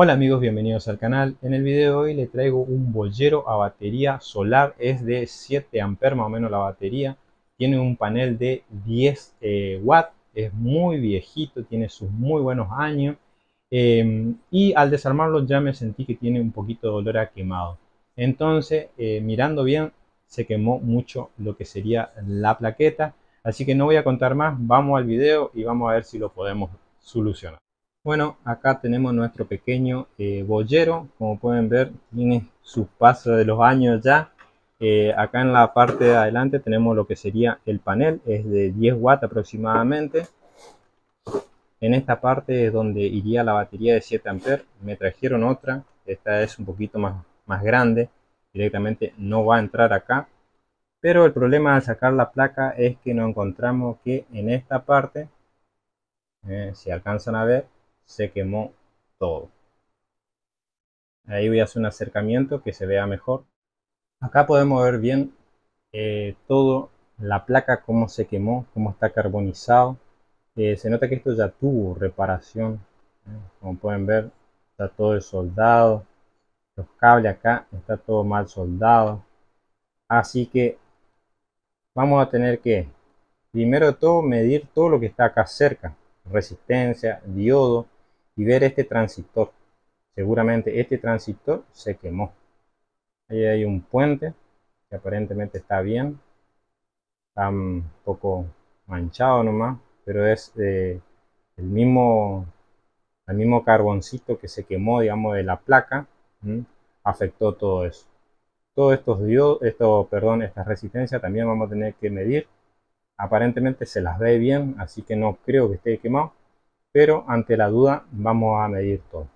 Hola amigos, bienvenidos al canal. En el video de hoy le traigo un bollero a batería solar, es de 7 amperes más o menos la batería. Tiene un panel de 10 eh, watts, es muy viejito, tiene sus muy buenos años. Em, y al desarmarlo ya me sentí que tiene un poquito de olor a quemado. Entonces, eh, mirando bien, se quemó mucho lo que sería la plaqueta. Así que no voy a contar más, vamos al video y vamos a ver si lo podemos solucionar. Bueno, acá tenemos nuestro pequeño eh, como pueden ver, tiene su paso de los años ya. Eh, acá en la parte de adelante tenemos lo que sería el panel, es de 10 watts aproximadamente. En esta parte es donde iría la batería de 7 amperes, me trajeron otra, esta es un poquito más, más grande, directamente no va a entrar acá. Pero el problema al sacar la placa es que nos encontramos que en esta parte, eh, si alcanzan a ver, se quemó todo. Ahí voy a hacer un acercamiento que se vea mejor. Acá podemos ver bien eh, todo, la placa, cómo se quemó, cómo está carbonizado. Eh, se nota que esto ya tuvo reparación. ¿eh? Como pueden ver, está todo soldado. Los cables acá, está todo mal soldado. Así que vamos a tener que, primero de todo, medir todo lo que está acá cerca. Resistencia, diodo, y ver este transistor. Seguramente este transistor se quemó. Ahí hay un puente que aparentemente está bien. Está un poco manchado nomás, pero es eh, el mismo el mismo carboncito que se quemó, digamos, de la placa, afectó todo eso. Todos estos dio esto, perdón, estas resistencias también vamos a tener que medir. Aparentemente se las ve bien, así que no creo que esté quemado pero ante la duda vamos a medir todo.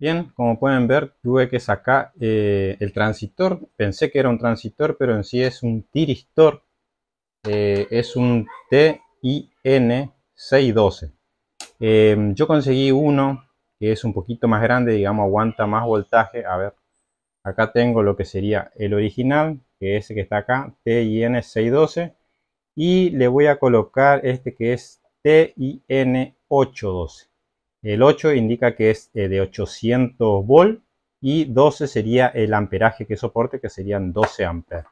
Bien, como pueden ver, tuve que sacar eh, el transistor. Pensé que era un transistor, pero en sí es un tiristor. Eh, es un TIN612. Em, yo conseguí uno que es un poquito más grande, digamos, aguanta más voltaje. A ver, acá tengo lo que sería el original, que es el que está acá, TIN612. Y le voy a colocar este que es TIN 812. El 8 indica que es eh, de 800 volt y 12 sería el amperaje que soporte, que serían 12 amperes.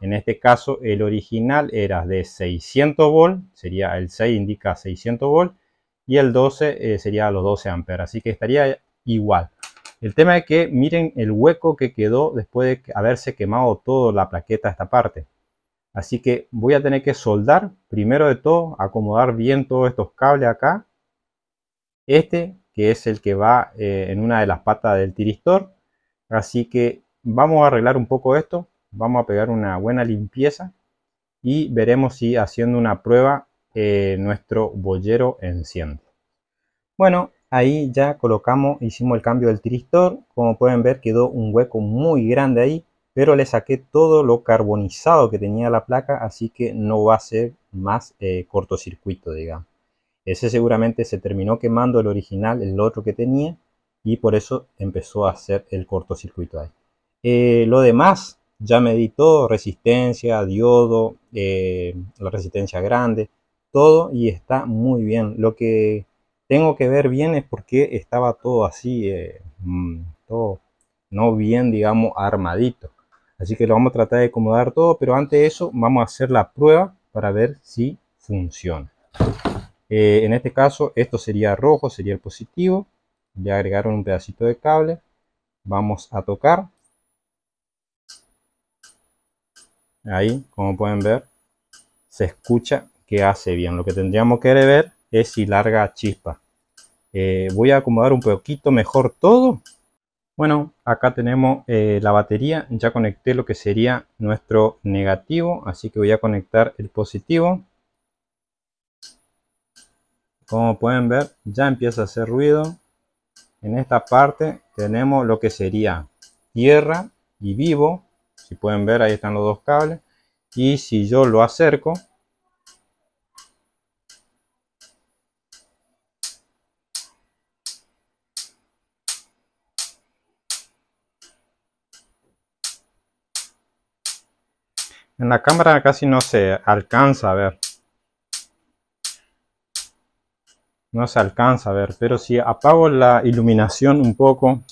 En este caso, el original era de 600 volt, sería el 6 indica 600 volt y el 12 eh, sería los 12 amperes, así que estaría igual. El tema es que miren el hueco que quedó después de haberse quemado toda la plaqueta esta parte. Así que voy a tener que soldar, primero de todo, acomodar bien todos estos cables acá. Este, que es el que va eh, en una de las patas del tiristor. Así que vamos a arreglar un poco esto. Vamos a pegar una buena limpieza. Y veremos si haciendo una prueba eh, nuestro bollero enciende. Bueno, ahí ya colocamos, hicimos el cambio del tiristor. Como pueden ver quedó un hueco muy grande ahí pero le saqué todo lo carbonizado que tenía la placa, así que no va a ser más eh, cortocircuito, digamos. Ese seguramente se terminó quemando el original, el otro que tenía, y por eso empezó a hacer el cortocircuito ahí. Eh, lo demás ya me todo, resistencia, diodo, eh, la resistencia grande, todo y está muy bien. Lo que tengo que ver bien es por qué estaba todo así, mm, todo no bien, digamos, armadito. Así que lo vamos a tratar de acomodar todo, pero antes de eso vamos a hacer la prueba para ver si funciona. Eh, en este caso esto sería rojo, sería el positivo. Le agregaron un pedacito de cable. Vamos a tocar. Ahí, como pueden ver, se escucha que hace bien. Lo que tendríamos que ver es si larga chispa. Eh, voy a acomodar un poquito mejor todo bueno, acá tenemos eh, la batería, ya conecté lo que sería nuestro negativo, así que voy a conectar el positivo. Como pueden ver, ya empieza a hacer ruido. En esta parte tenemos lo que sería tierra y vivo. Si pueden ver, ahí están los dos cables. Y si yo lo acerco, En la cámara casi no se alcanza a ver. No se alcanza a ver, pero si apago la iluminación un poco.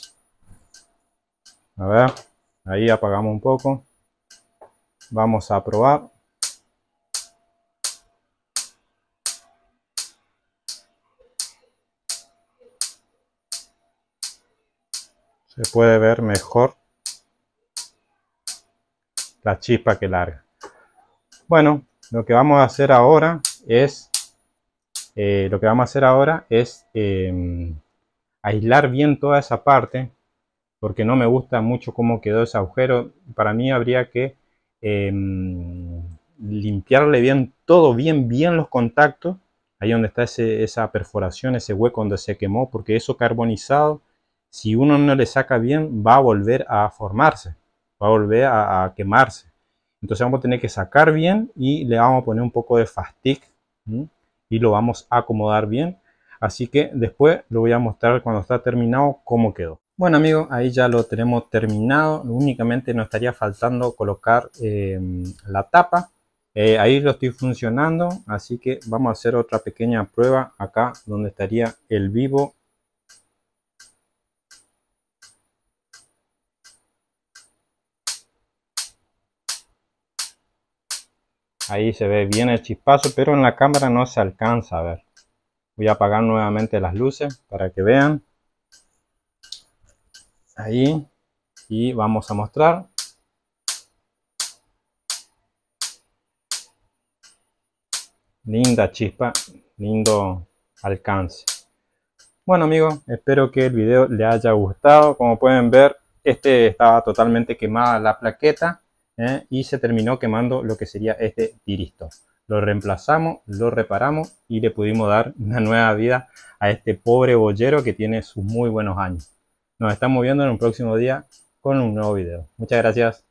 A ver, ahí apagamos un poco. Vamos a probar. Se puede ver mejor la chispa que larga. Bueno, lo que vamos a hacer ahora es, eh, lo que vamos a hacer ahora es em, aislar bien toda esa parte, porque no me gusta mucho cómo quedó ese agujero. Para mí habría que em, limpiarle bien todo, bien, bien los contactos, ahí donde está ese, esa perforación, ese hueco donde se quemó, porque eso carbonizado, si uno no le saca bien, va a volver a formarse va a volver a, quemarse. Entonces vamos a tener que sacar bien y le vamos a poner un poco de fastic y lo vamos a acomodar bien. Así que después lo voy a mostrar cuando está terminado cómo quedó. Bueno amigos, ahí ya lo tenemos terminado. Únicamente nos estaría faltando colocar em, la tapa. Eh, ahí lo estoy funcionando, así que vamos a hacer otra pequeña prueba acá donde estaría el vivo Ahí se ve bien el chispazo, pero en la cámara no se alcanza a ver. Voy a apagar nuevamente las luces para que vean. Ahí. Y vamos a mostrar. Linda chispa, lindo alcance. Bueno amigos, espero que el video les haya gustado. Como pueden ver, este estaba totalmente quemada la plaqueta ¿eh? y se terminó quemando lo que sería este tiristo. Lo reemplazamos, lo reparamos y le pudimos dar una nueva vida a este pobre boyero que tiene sus muy buenos años. Nos estamos viendo en un próximo día con un nuevo video. Muchas gracias.